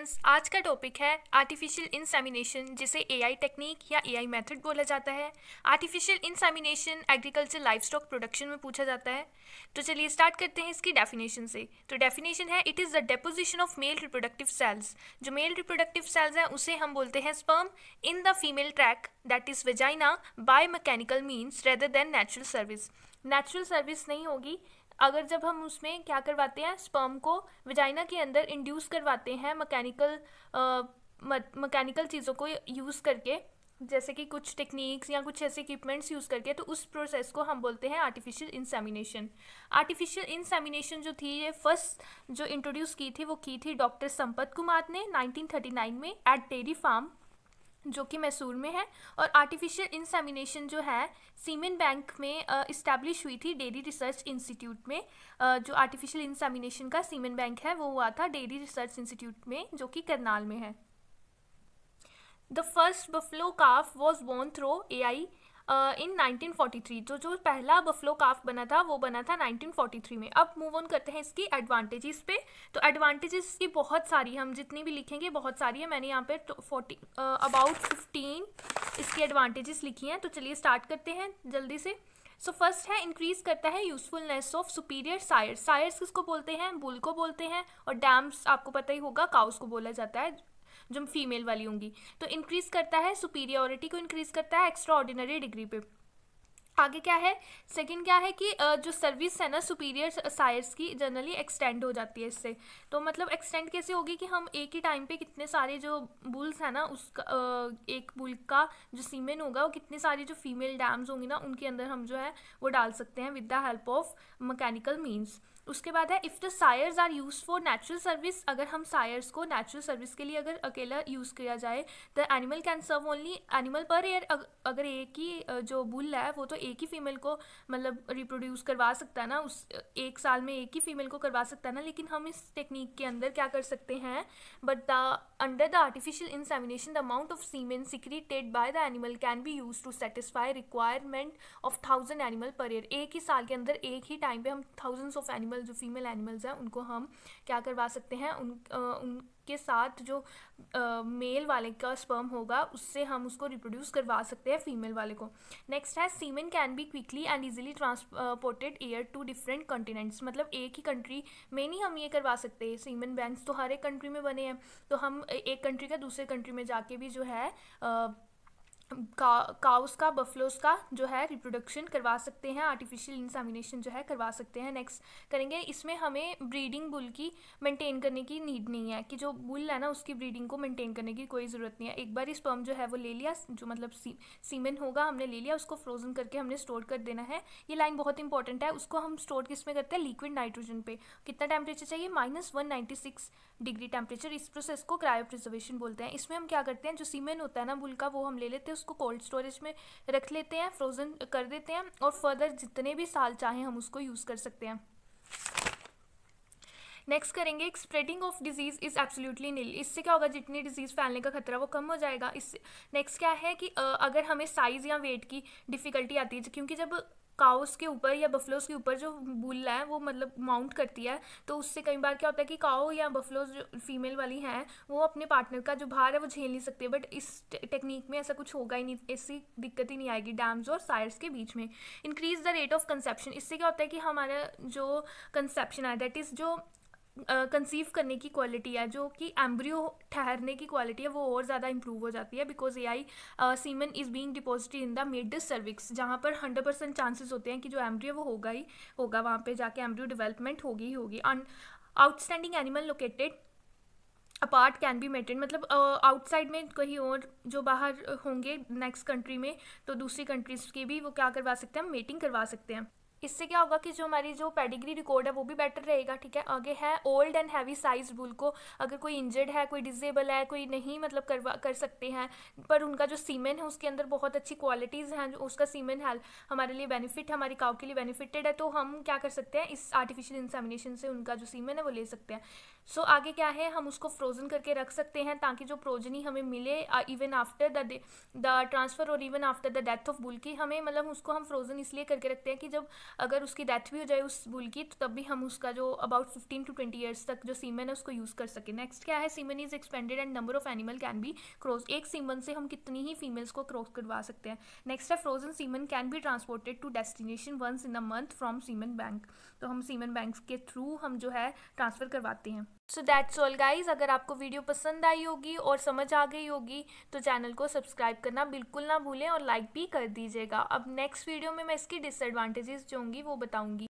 friends आज का topic है आर्टिफिशियल इंसेमिनेशन जिसे एआई टेक्निक या एआई मेथड बोला जाता है artificial insemination agriculture livestock production में पूछा जाता है तो चलिए स्टार्ट करते हैं इसकी डेफिनेशन से तो डेफिनेशन है it is the deposition of male reproductive cells जो मेल रिप्रोडक्टिव सेल्स हैं उसे हम बोलते हैं sperm in the female tract that is vagina by mechanical means rather than natural service natural service नहीं होगी अगर जब हम उसमें क्या करवाते हैं स्पर्म को वजाइना के अंदर इंड्यूस करवाते हैं मकैनिकल मकैनिकल चीज़ों को यूज़ करके जैसे कि कुछ टेक्निक्स या कुछ ऐसे इक्विपमेंट्स यूज़ करके तो उस प्रोसेस को हम बोलते हैं आर्टिफिशियल इंसेमिनेशन आर्टिफिशियल इंसेमिनेशन जो थी ये फर्स्ट जो इंट्रोड्यूस की थी वो की थी डॉक्टर संपत कुमार ने 1939 में एट डेरी फार्म जो कि मैसूर में है और आर्टिफिशियल इंसेमिनेशन जो है सीमेन बैंक में इस्टेब्लिश हुई थी डेयरी रिसर्च इंस्टीट्यूट में जो आर्टिफिशियल इंसेमिनेशन का सीमेन बैंक है वो हुआ था डेयरी रिसर्च इंस्टीट्यूट में जो कि करनाल में है the first buffalo calf was born through A I in 1943 जो जो पहला बफलो काफ बना था वो बना था 1943 में अब मूव ऑन करते हैं इसकी एडवांटेजेस पे तो एडवांटेजेस की बहुत सारी हम जितनी भी लिखेंगे बहुत सारी है मैंने यहाँ पे फोर्टी अबाउट फिफ्टीन इसकी एडवांटेजेस लिखी हैं तो चलिए स्टार्ट करते हैं जल्दी से सो so फर्स्ट है इंक्रीज करता है usefulness of superior sires sires किसको बोलते हैं बुल को बोलते हैं और डैम्स आपको पता ही होगा काउस को बोला जाता है जो फीमेल वाली होंगी तो इंक्रीज़ करता है सुपीरियोरिटी को इंक्रीज़ करता है एक्स्ट्रा ऑर्डिनरी डिग्री पे आगे क्या है सेकंड क्या है कि जो सर्विस है ना सुपीरियर सायर्स की जनरली एक्सटेंड हो जाती है इससे तो मतलब एक्सटेंड कैसे होगी कि हम एक ही टाइम पे कितने सारे जो बुल्स हैं ना उसका एक बुल का जो सीमेन होगा वो कितने सारे जो फीमेल डैम्स होंगी ना उनके अंदर हम जो है वो डाल सकते हैं with the help of mechanical means उसके बाद है if the sires are use for natural service अगर हम सायर्स को नेचुरल सर्विस के लिए अगर अकेला यूज़ किया जाए the animal can serve only animal per year अगर एक ही जो बुल है वो तो एक ही फीमेल को मतलब रिप्रोड्यूस करवा सकता है ना उस एक साल में एक ही फीमेल को करवा सकता है ना लेकिन हम इस टेक्निक के अंदर क्या कर सकते हैं but the under the artificial insemination the amount of semen secreted by the animal can be use to satisfy requirement of thousand animal per year एक ही साल के अंदर एक ही टाइम पे हम थाउजेंड्स ऑफ एनिमल एनिमल जो फीमेल एनिमल्स हैं उनको हम क्या करवा सकते हैं उन आ, उनके साथ जो आ, मेल वाले का स्पर्म होगा उससे हम उसको रिप्रोड्यूस करवा सकते हैं फीमेल वाले को नेक्स्ट है semen can be quickly and easily transported air to different continents मतलब एक ही कंट्री में नहीं हम ये करवा सकते सीमेन बैंक्स तो हर एक कंट्री में बने हैं तो हम एक कंट्री का दूसरे कंट्री में जाके भी जो है आ, का काउस का बफलोज का जो है रिप्रोडक्शन करवा सकते हैं आर्टिफिशियल इंसामिनेशन जो है करवा सकते हैं नेक्स्ट करेंगे इसमें हमें ब्रीडिंग बुल की मेंटेन करने की नीड नहीं है कि जो बुल है ना उसकी ब्रीडिंग को मेंटेन करने की कोई ज़रूरत नहीं है एक बार इस पम्प जो है वो ले लिया जो मतलब सी, सीमेन होगा हमने ले लिया उसको फ्रोजन करके हमने स्टोर कर देना है ये लाइन बहुत इंपॉर्टेंट है उसको हम स्टोर किस में करते हैं लिक्विड नाइट्रोजन पर कितना टेम्परेचर चाहिए minus one ninety six degree temperature इस प्रोसेस को क्रायो प्रिजर्वेशन बोलते हैं इसमें हम क्या करते हैं जो सीमेन होता है ना बुल का वो हम ले लेते हैं उसको कोल्ड स्टोरेज में रख लेते हैं फ्रोज़न कर देते हैं और फर्दर जितने भी साल चाहें हम उसको यूज़ कर सकते हैं नेक्स्ट करेंगे एक spreading of disease is absolutely nil इससे क्या होगा जितनी डिजीज़ फैलने का खतरा वो कम हो जाएगा इससे नेक्स्ट क्या है कि अगर हमें साइज़ या वेट की डिफ़िकल्टी आती है क्योंकि जब काउस के ऊपर या बफलोज के ऊपर जो बुल्ला है वो मतलब माउंट करती है तो उससे कई बार क्या होता है कि काओ या बफलोज जो फीमेल वाली हैं वो अपने पार्टनर का जो भार है वो झेल नहीं सकते बट इस टेक्निक में ऐसा कुछ होगा ही नहीं ऐसी दिक्कत ही नहीं आएगी डैम्स और सायर्स के बीच में increase the rate of conception इससे क्या होता है कि हमारा जो कंसेप्शन है दैट इज़ जो कंसीव uh, करने की क्वालिटी है जो कि एम्ब्रियो ठहरने की क्वालिटी है वो और ज़्यादा इंप्रूव हो जाती है because A I semen is being deposited in the mid cervix जहाँ पर हंड्रेड परसेंट चांसेस होते हैं कि जो एम्ब्रियो वो होगा ही होगा वहाँ पे जाके एम्ब्रियो डेवलपमेंट होगी ही होगी outstanding animal located apart can be mated मतलब आउटसाइड uh, में कहीं और जो बाहर होंगे नेक्स्ट कंट्री में तो दूसरी कंट्रीज़ की भी वो क्या करवा सकते हैं मेटिंग करवा सकते हैं इससे क्या होगा कि जो हमारी जो पेडिग्री रिकॉर्ड है वो भी बेटर रहेगा ठीक है आगे है old and heavy size bull को अगर कोई इंजर्ड है कोई डिजेबल है कोई नहीं मतलब करवा कर सकते हैं पर उनका जो सीमेन है उसके अंदर बहुत अच्छी क्वालिटीज़ हैं उसका सीमेन हेल्थ हमारे लिए बेनिफिट हमारी काउ के लिए बेनिफिटेड है तो हम क्या कर सकते हैं इस आर्टिफिशियल इंसामिनेशन से उनका जो सीमेन है वो ले सकते हैं सो so, आगे क्या है हम उसको फ्रोजन करके रख सकते हैं ताकि जो प्रोजनी हमें मिले even after the the transfer और even after the death of bull की हमें मतलब उसको हम फ्रोजन इसलिए करके रखते हैं कि जब अगर उसकी डेथ भी हो जाए उस बुल की तो तब भी हम उसका जो about fifteen to twenty years तक जो सीमन है उसको यूज़ कर सकें नेक्स्ट क्या है semen is expended and number of animal can be cross एक सीमन से हम कितनी ही फीमेल्स को क्रॉस करवा सकते हैं नेक्स्ट है frozen semen can be transported to destination once in a month from semen bank तो हम सीमन बैंक के थ्रू हम जो है ट्रांसफ़र करवाते हैं सो दैट्स ऑल गाइज अगर आपको वीडियो पसंद आई होगी और समझ आ गई होगी तो चैनल को सब्सक्राइब करना बिल्कुल ना भूलें और लाइक भी कर दीजिएगा अब नेक्स्ट वीडियो में मैं इसकी डिसएडवांटेजेस जो होंगी वो बताऊँगी